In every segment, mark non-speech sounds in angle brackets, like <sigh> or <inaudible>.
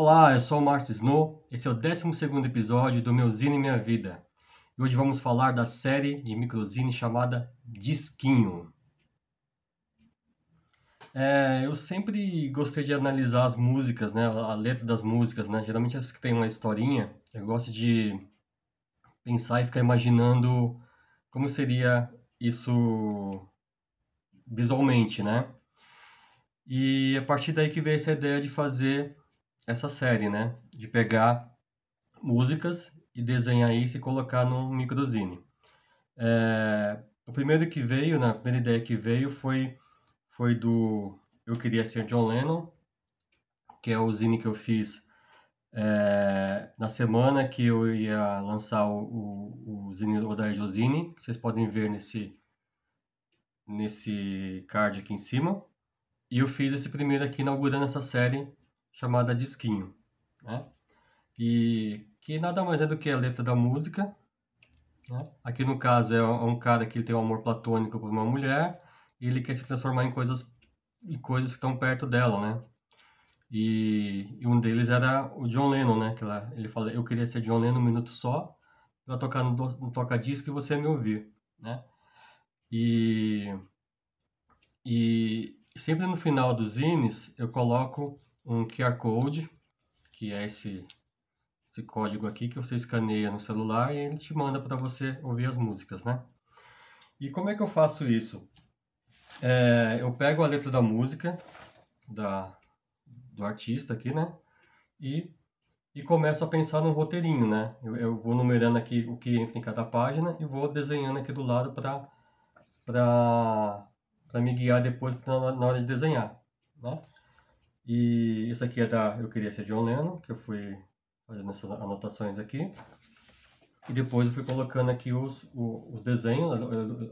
Olá, eu sou o Marcio Snow, esse é o 12º episódio do Meu Zine Minha Vida. E hoje vamos falar da série de microzine chamada Disquinho. É, eu sempre gostei de analisar as músicas, né, a letra das músicas, né, geralmente as que tem uma historinha, eu gosto de pensar e ficar imaginando como seria isso visualmente, né. E a partir daí que veio essa ideia de fazer essa série, né? De pegar músicas e desenhar isso e colocar num microzine. É, o primeiro que veio, né? a primeira ideia que veio foi foi do eu queria ser John Lennon, que é o zine que eu fiz é, na semana que eu ia lançar o, o, o Zine Odair Rodar que vocês podem ver nesse, nesse card aqui em cima. E eu fiz esse primeiro aqui inaugurando essa série chamada Disquinho, né? E que nada mais é do que a letra da música. Né? Aqui no caso é um cara que tem um amor platônico por uma mulher e ele quer se transformar em coisas, em coisas que estão perto dela, né? E, e, um deles era o John Lennon, né? Que ela, ele fala, eu queria ser John Lennon um minuto só para tocar no, no toca-disco e você me ouvir, né? E, e sempre no final dos zines eu coloco um QR Code, que é esse, esse código aqui que você escaneia no celular e ele te manda para você ouvir as músicas, né? E como é que eu faço isso? É, eu pego a letra da música da, do artista aqui, né? E, e começo a pensar num roteirinho, né? Eu, eu vou numerando aqui o que entra em cada página e vou desenhando aqui do lado para me guiar depois na, na hora de desenhar, né? E esse aqui é da Eu Queria Ser John Lennon, que eu fui fazendo essas anotações aqui. E depois eu fui colocando aqui os, os desenhos,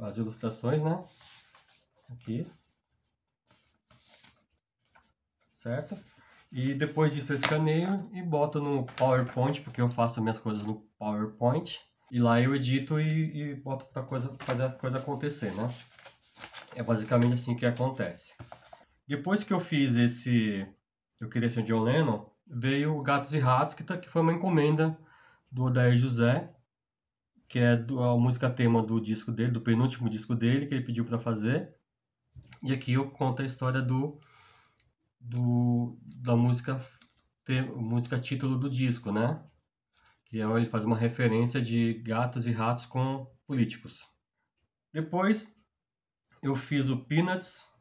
as ilustrações, né? Aqui. Certo? E depois disso eu escaneio e boto no PowerPoint, porque eu faço minhas coisas no PowerPoint. E lá eu edito e, e boto para coisa, fazer a coisa acontecer, né? É basicamente assim que acontece. Depois que eu fiz esse Eu Queria Ser John Lennon, veio Gatos e Ratos, que, tá, que foi uma encomenda do Odair José, que é do, a música tema do disco dele, do penúltimo disco dele, que ele pediu para fazer. E aqui eu conto a história do, do da música te, música título do disco, né? Que é, ele faz uma referência de gatos e ratos com políticos. Depois eu fiz o Peanuts,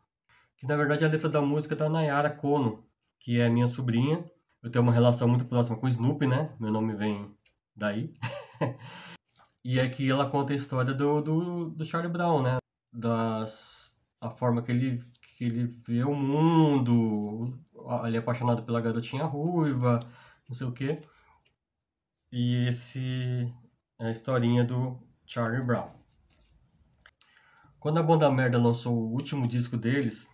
que na verdade a letra da música da tá Nayara Kono, que é minha sobrinha. Eu tenho uma relação muito próxima com o Snoopy, né? Meu nome vem daí. <laughs> e aqui é ela conta a história do, do, do Charlie Brown, né? Das, a forma que ele, que ele vê o mundo, ele é apaixonado pela garotinha ruiva, não sei o quê. E esse é a historinha do Charlie Brown. Quando a banda Merda lançou o último disco deles,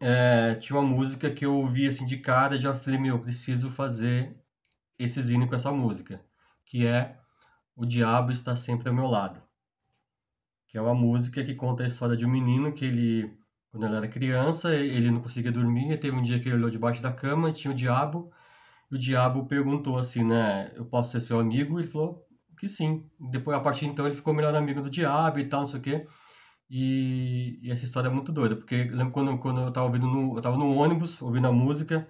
é, tinha uma música que eu ouvi assim de cara já falei, meu, eu preciso fazer esse zine com essa música, que é O Diabo Está Sempre ao Meu Lado, que é uma música que conta a história de um menino que ele, quando ele era criança, ele não conseguia dormir, e teve um dia que ele olhou debaixo da cama e tinha o diabo, e o diabo perguntou assim, né, eu posso ser seu amigo? E ele falou que sim. Depois, a partir de então, ele ficou melhor amigo do diabo e tal, não sei o quê. E, e, essa história é muito doida, porque eu lembro quando, quando eu tava ouvindo no, eu tava no ônibus, ouvindo a música,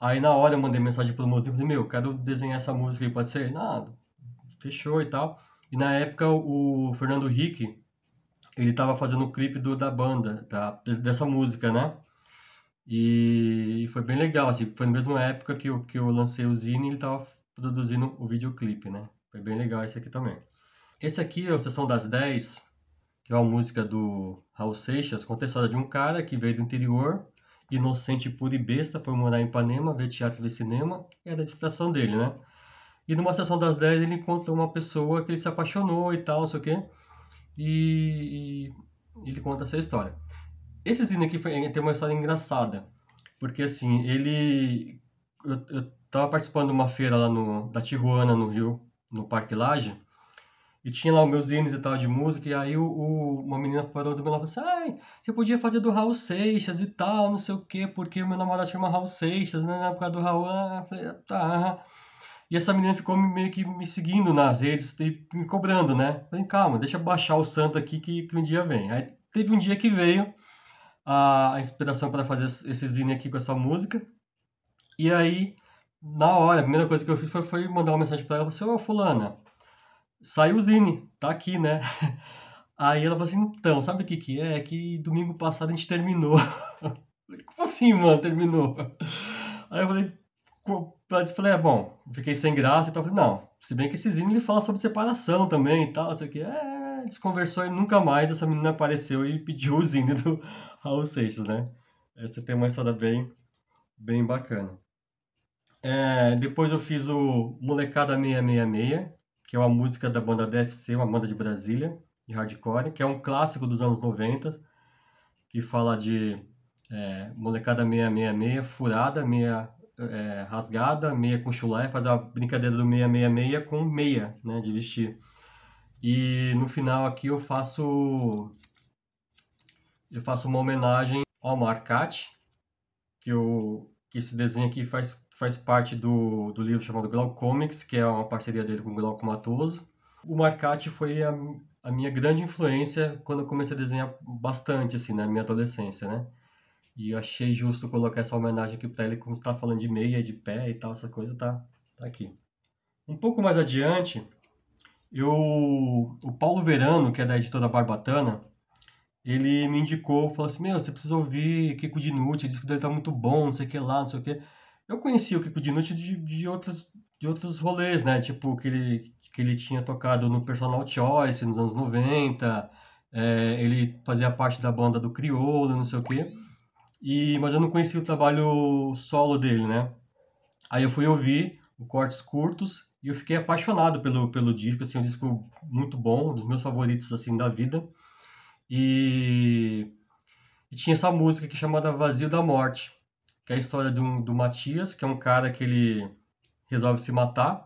aí na hora eu mandei mensagem pro músico, falei, meu, quero desenhar essa música aí, pode ser? Nada, fechou e tal. E na época o Fernando Henrique, ele tava fazendo o clipe do, da banda, da, dessa música, né? E foi bem legal, assim, foi na mesma época que eu, que eu lancei o Zine, ele tava produzindo o videoclipe, né? Foi bem legal esse aqui também. Esse aqui é o Sessão das 10, que é uma música do Raul Seixas, conta a história de um cara que veio do interior, inocente, puro e besta, foi morar em Ipanema, ver teatro, ver cinema, e era a distração dele, né? E numa sessão das 10 ele encontra uma pessoa que ele se apaixonou e tal, não sei o quê, e, e ele conta essa história. Esse Zine aqui foi, tem uma história engraçada, porque assim, ele... Eu, eu tava participando de uma feira lá no, da Tijuana, no Rio, no Parque Laje, e tinha lá os meus zines e tal de música, e aí o, o, uma menina parou do meu lado e falou assim, ai, você podia fazer do Raul Seixas e tal, não sei o quê, porque o meu namorado chama Raul Seixas, né, na época do Raul, ah, falei, ah, tá. Ah, ah. E essa menina ficou meio que me seguindo nas redes e me cobrando, né? Falei, calma, deixa eu baixar o santo aqui que, que um dia vem. Aí teve um dia que veio a, a inspiração para fazer esse zine aqui com essa música, e aí, na hora, a primeira coisa que eu fiz foi, foi mandar uma mensagem para ela, assim, ô fulana, saiu o Zine, tá aqui, né? <laughs> Aí ela falou assim, então, sabe o que que é? É que domingo passado a gente terminou. Falei, <laughs> como assim, mano, terminou? Aí eu falei, eu falei, é bom, fiquei sem graça e tal. Eu falei, não, se bem que esse Zine ele fala sobre separação também e tal, sei o que. É, desconversou e nunca mais essa menina apareceu e pediu o Zine do <laughs> Raul Seixas, né? Essa tem uma história bem, bem bacana. É, depois eu fiz o Molecada 666, que é uma música da banda DFC, uma banda de Brasília, de hardcore, que é um clássico dos anos 90, que fala de é, molecada meia, meia, meia, furada, meia é, rasgada, meia com chulé, fazer uma brincadeira do meia, meia, meia com meia, né, de vestir. E no final aqui eu faço eu faço uma homenagem ao Marcati, que, que esse desenho aqui faz faz parte do, do livro chamado Glaucomics, que é uma parceria dele com o Glauco Matoso. O Marcati foi a, a minha grande influência quando eu comecei a desenhar bastante, assim, na minha adolescência, né? E eu achei justo colocar essa homenagem aqui para ele, como tá falando de meia, de pé e tal, essa coisa tá, tá aqui. Um pouco mais adiante, eu, o Paulo Verano, que é da editora Barbatana, ele me indicou, falou assim, meu, você precisa ouvir Kiko Dinucci, o disco dele tá muito bom, não sei o que lá, não sei o que. Eu conheci o Kiko Dinucci de, de, outros, de outros rolês, né? Tipo, que ele, que ele tinha tocado no Personal Choice nos anos 90, é, ele fazia parte da banda do Criolo, não sei o quê. E, mas eu não conhecia o trabalho solo dele, né? Aí eu fui ouvir o Cortes Curtos e eu fiquei apaixonado pelo, pelo disco, assim, um disco muito bom, um dos meus favoritos, assim, da vida. E, e tinha essa música que é chamada Vazio da Morte, que é a história do do Matias, que é um cara que ele resolve se matar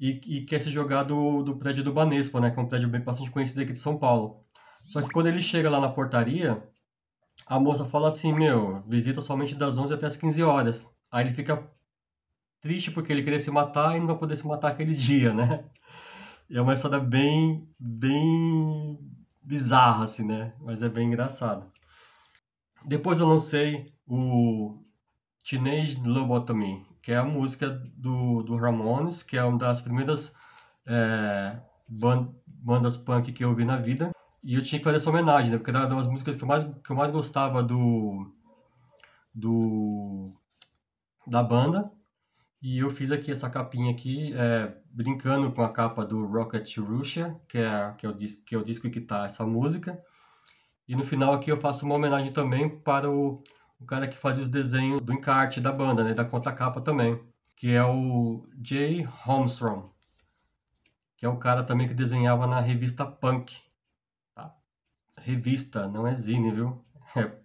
e, e quer se jogar do, do prédio do Banespa, né? Que é um prédio bem bastante conhecido aqui de São Paulo. Só que quando ele chega lá na portaria, a moça fala assim, meu, visita somente das 11 até as 15 horas. Aí ele fica triste porque ele queria se matar e não vai poder se matar aquele dia, né? é uma história bem, bem bizarra, assim, né? Mas é bem engraçada. Depois eu lancei o Teenage Lobotomy, que é a música do, do Ramones, que é uma das primeiras é, band, bandas punk que eu vi na vida. E eu tinha que fazer essa homenagem, né? Porque era uma das músicas que eu mais, que eu mais gostava do, do da banda. E eu fiz aqui essa capinha aqui, é, brincando com a capa do Rocket Russia, que é, que é, o, que é o disco que está essa música. E no final aqui eu faço uma homenagem também para o, o cara que fazia os desenhos do encarte da banda, né, da contracapa também, que é o Jay Holmstrom, que é o cara também que desenhava na revista Punk. Tá? Revista, não é zine, viu? É,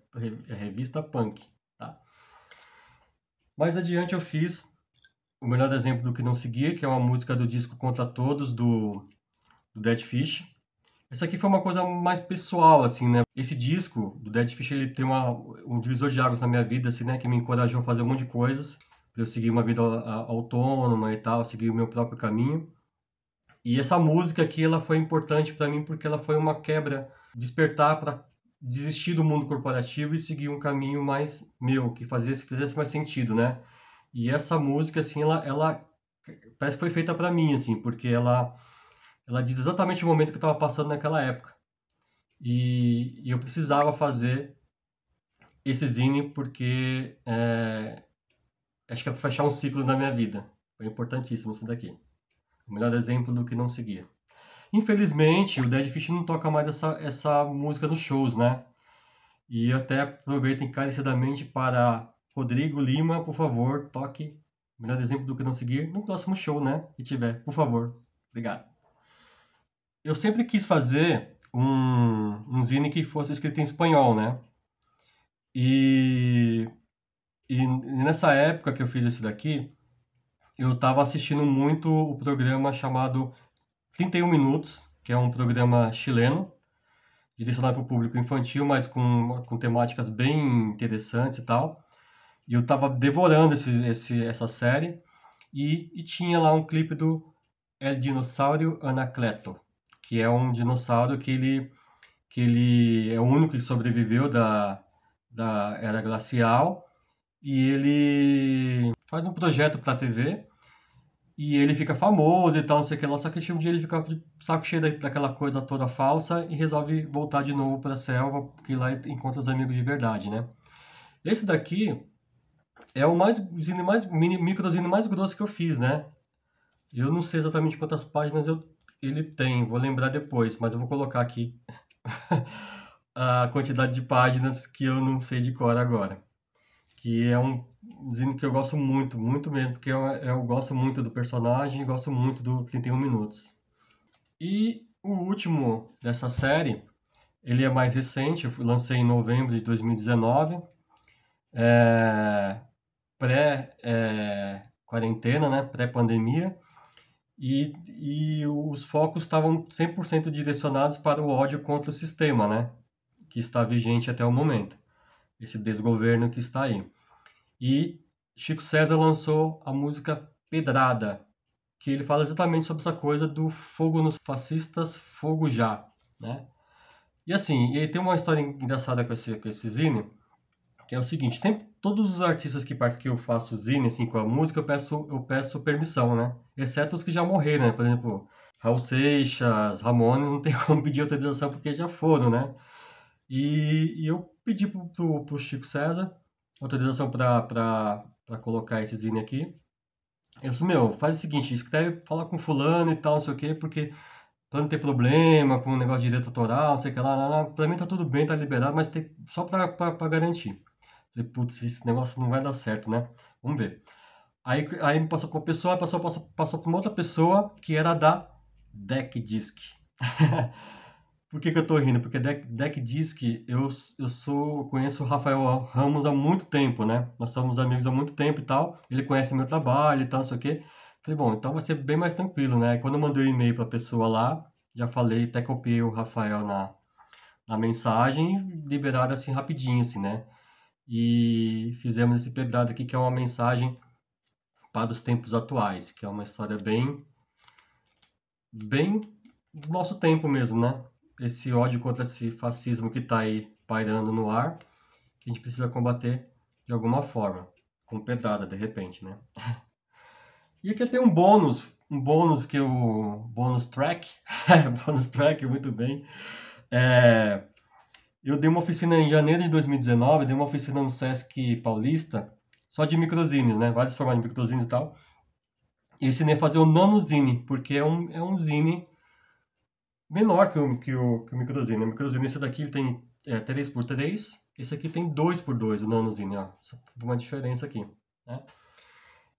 é revista Punk. Tá? Mais adiante eu fiz o melhor exemplo do que não seguir, que é uma música do disco Contra Todos do, do Dead Fish. Essa aqui foi uma coisa mais pessoal, assim, né? Esse disco do Dead Fish, ele tem uma, um divisor de águas na minha vida, assim, né? Que me encorajou a fazer um monte de coisas. Eu segui uma vida autônoma e tal, segui o meu próprio caminho. E essa música aqui, ela foi importante para mim porque ela foi uma quebra, despertar para desistir do mundo corporativo e seguir um caminho mais meu, que fazesse, fizesse mais sentido, né? E essa música, assim, ela, ela parece que foi feita para mim, assim, porque ela ela diz exatamente o momento que eu estava passando naquela época. E, e, eu precisava fazer esse zine porque é, acho que é para fechar um ciclo da minha vida. Foi é importantíssimo isso daqui. O melhor exemplo do que não seguir. Infelizmente, o Dead Fish não toca mais essa, essa música nos shows, né? E até aproveito encarecidamente para Rodrigo Lima, por favor, toque Melhor Exemplo do que Não Seguir no próximo show, né? Que tiver, por favor. Obrigado eu sempre quis fazer um, um zine que fosse escrito em espanhol, né? E, e nessa época que eu fiz esse daqui, eu estava assistindo muito o programa chamado 31 Minutos, que é um programa chileno, direcionado para o público infantil, mas com, com temáticas bem interessantes e tal. E eu estava devorando esse, esse, essa série, e, e tinha lá um clipe do El Dinossauro Anacleto que é um dinossauro que ele, que ele é o único que sobreviveu da, da era glacial e ele faz um projeto para a TV e ele fica famoso e tal, não sei o que lá, só que um dia ele fica saco cheio daquela coisa toda falsa e resolve voltar de novo para a selva, porque lá encontra os amigos de verdade, né? Esse daqui é o mais, mais mini, microzine mais grosso que eu fiz, né? Eu não sei exatamente quantas páginas eu ele tem, vou lembrar depois, mas eu vou colocar aqui <laughs> a quantidade de páginas que eu não sei de cor agora. Que é um dizendo que eu gosto muito, muito mesmo, porque eu, eu gosto muito do personagem, gosto muito do 31 Minutos. E o último dessa série, ele é mais recente, eu lancei em novembro de 2019, é, pré-quarentena, é, né, pré-pandemia, e, e os focos estavam 100% direcionados para o ódio contra o sistema, né? Que está vigente até o momento, esse desgoverno que está aí. E Chico César lançou a música Pedrada, que ele fala exatamente sobre essa coisa do fogo nos fascistas, fogo já, né? E assim, ele tem uma história engraçada com esse, com esse zine, que é o seguinte, sempre todos os artistas que parte que eu faço zine assim com a música, eu peço eu peço permissão, né? Exceto os que já morreram, né? Por exemplo, Raul Seixas, Ramones, não tem <laughs> como pedir autorização porque já foram, né? E, e eu pedi pro, pro, pro, Chico César autorização para colocar esse zine aqui. Ele disse, assim, meu, faz o seguinte, escreve, fala com fulano e tal, não sei o quê, porque pra não ter problema com o negócio de direito autoral, não sei o que lá, lá, lá. pra mim tá tudo bem, tá liberado, mas tem, só para pra garantir. Falei, putz, esse negócio não vai dar certo, né? Vamos ver. Aí, aí passou com uma pessoa, passou, passou, passou com uma outra pessoa que era da Deck Disc. <laughs> Por que, que eu tô rindo? Porque Deck, Deck Disc, eu, eu sou, conheço o Rafael Ramos há muito tempo, né? Nós somos amigos há muito tempo e tal. Ele conhece meu trabalho e tal, não sei o quê. Falei, bom, então vai ser bem mais tranquilo, né? Quando eu mandei o um e-mail pra pessoa lá, já falei, até copiei o Rafael na, na mensagem, liberaram assim rapidinho, assim, né? e fizemos esse pedrado aqui que é uma mensagem para os tempos atuais, que é uma história bem bem do nosso tempo mesmo, né? Esse ódio contra esse fascismo que está aí pairando no ar, que a gente precisa combater de alguma forma, com pedrada de repente, né? <laughs> E aqui tem um bônus, um bônus que o bônus track, <laughs> bônus track, muito bem. É, eu dei uma oficina em janeiro de 2019, dei uma oficina no Sesc Paulista, só de microzines, né? Vários formatos de microzines e tal. E ensinei a fazer o nanozine, porque é um, é um zine menor que o, que o, que o microzine. O microzine, esse daqui tem é, 3x3, esse aqui tem 2x2, o nanozine, ó. uma diferença aqui, né?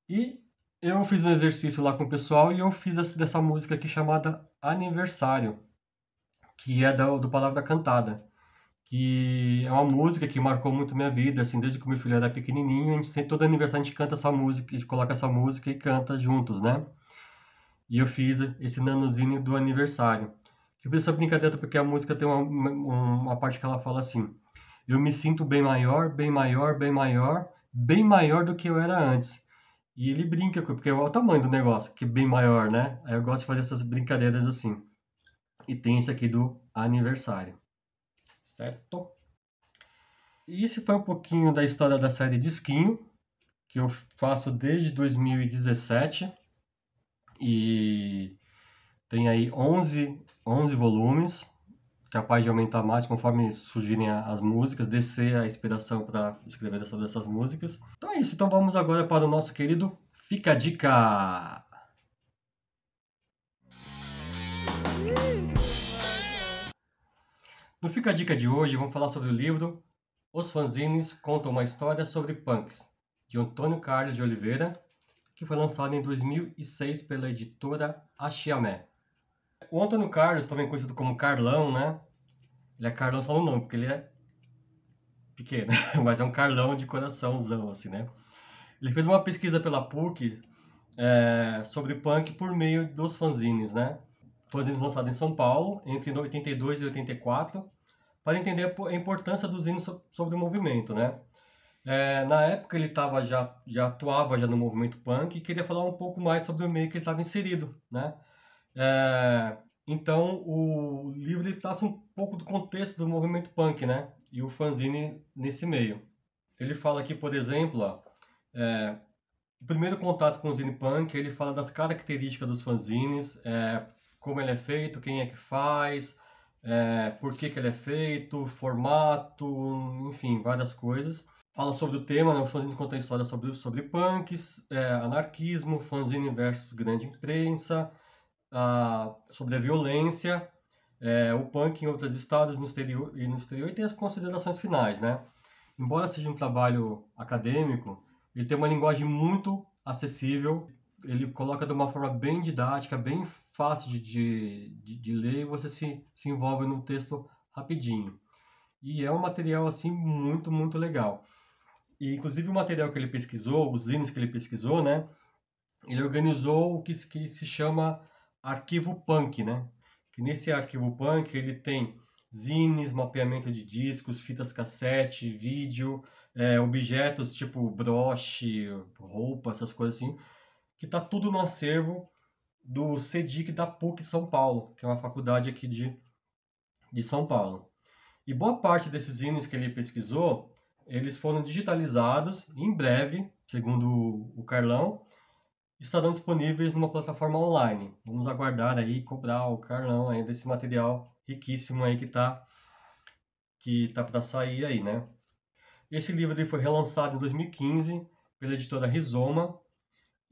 E eu fiz um exercício lá com o pessoal e eu fiz essa, dessa música aqui chamada Aniversário, que é da, do Palavra Cantada que é uma música que marcou muito minha vida, assim, desde que meu filho era pequenininho, a gente sempre, todo aniversário a gente canta essa música, a gente coloca essa música e canta juntos, né? E eu fiz esse nanozinho do aniversário. Eu fiz essa brincadeira porque a música tem uma, uma parte que ela fala assim, eu me sinto bem maior, bem maior, bem maior, bem maior do que eu era antes. E ele brinca, porque é o tamanho do negócio, que é bem maior, né? Aí eu gosto de fazer essas brincadeiras assim. E tem esse aqui do aniversário certo? E esse foi um pouquinho da história da série Disquinho, que eu faço desde 2017 e tem aí 11, 11 volumes, capaz de aumentar mais conforme surgirem as músicas, descer a inspiração para escrever sobre essas músicas. Então é isso, então vamos agora para o nosso querido Fica a Dica! No então Fica a Dica de hoje, vamos falar sobre o livro Os Fanzines Contam uma História sobre Punks, de Antônio Carlos de Oliveira, que foi lançado em 2006 pela editora Axiamé. O Antônio Carlos, também conhecido como Carlão, né? Ele é Carlão só no nome, porque ele é pequeno, <laughs> mas é um Carlão de coraçãozão, assim, né? Ele fez uma pesquisa pela PUC é, eh, sobre punk por meio dos fanzines, né? foi uhum. lançado em São Paulo entre 82 e 84, para entender a importância dos hinos sobre o movimento, né? É, na época ele tava já, já atuava já no movimento punk e queria falar um pouco mais sobre o meio que ele estava inserido, né? É, então o livro ele traz um pouco do contexto do movimento punk, né? E o fanzine nesse meio. Ele fala aqui, por exemplo, ó, é, o primeiro contato com o zine punk, ele fala das características dos fanzines, é, como ele é feito, quem é que faz, é, por que, que ele é feito, formato, enfim, várias coisas. Fala sobre o tema, né? o fanzine conta história sobre, sobre punks, é, anarquismo, fanzine versus grande imprensa, a, sobre a violência, é, o punk em outros estados no exterior, e no exterior e tem as considerações finais, né? Embora seja um trabalho acadêmico, ele tem uma linguagem muito acessível, ele coloca de uma forma bem didática, bem fácil de, de, de, ler e você se, se envolve no texto rapidinho. E é um material, assim, muito, muito legal. E, inclusive, o material que ele pesquisou, os zines que ele pesquisou, né? Ele organizou o que, que se chama arquivo punk, né? Que nesse arquivo punk ele tem zines, mapeamento de discos, fitas cassete, vídeo, é, objetos tipo broche, roupa, essas coisas assim, que tá tudo no acervo do CEDIC da PUC de São Paulo, que é uma faculdade aqui de, de São Paulo. E boa parte desses índices que ele pesquisou, eles foram digitalizados e em breve, segundo o Carlão, estarão disponíveis numa plataforma online. Vamos aguardar aí cobrar o Carlão ainda desse material riquíssimo aí que tá que tá para sair aí, né? Esse livro ele foi relançado em 2015 pela editora Rizoma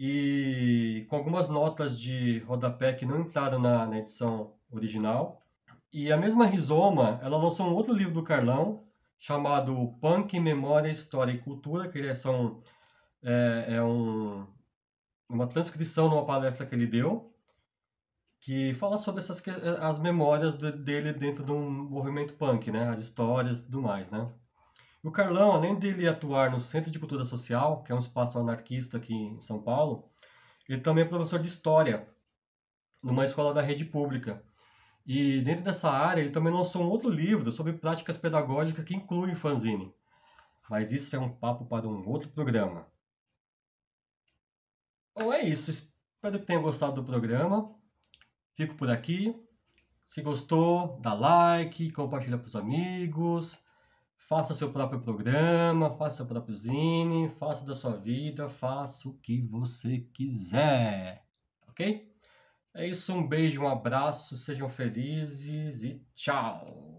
e com algumas notas de rodapé que não entraram na, na edição original. E a mesma Rizoma, ela lançou um outro livro do Carlão, chamado Punk, Memória, História e Cultura, que é, são, é, é um, uma transcrição de uma palestra que ele deu, que fala sobre essas, as memórias de, dele dentro de um movimento punk, né? As histórias e tudo mais, né? O Carlão, além dele atuar no Centro de Cultura Social, que é um espaço anarquista aqui em São Paulo, ele também é professor de História, numa escola da rede pública. E dentro dessa área, ele também lançou um outro livro sobre práticas pedagógicas que incluem fanzine. Mas isso é um papo para um outro programa. Bom, então é isso. Espero que tenha gostado do programa. Fico por aqui. Se gostou, dá like, compartilha para os amigos Faça seu próprio programa, faça seu próprio zine, faça da sua vida, faça o que você quiser. Ok? É isso, um beijo, um abraço, sejam felizes e tchau!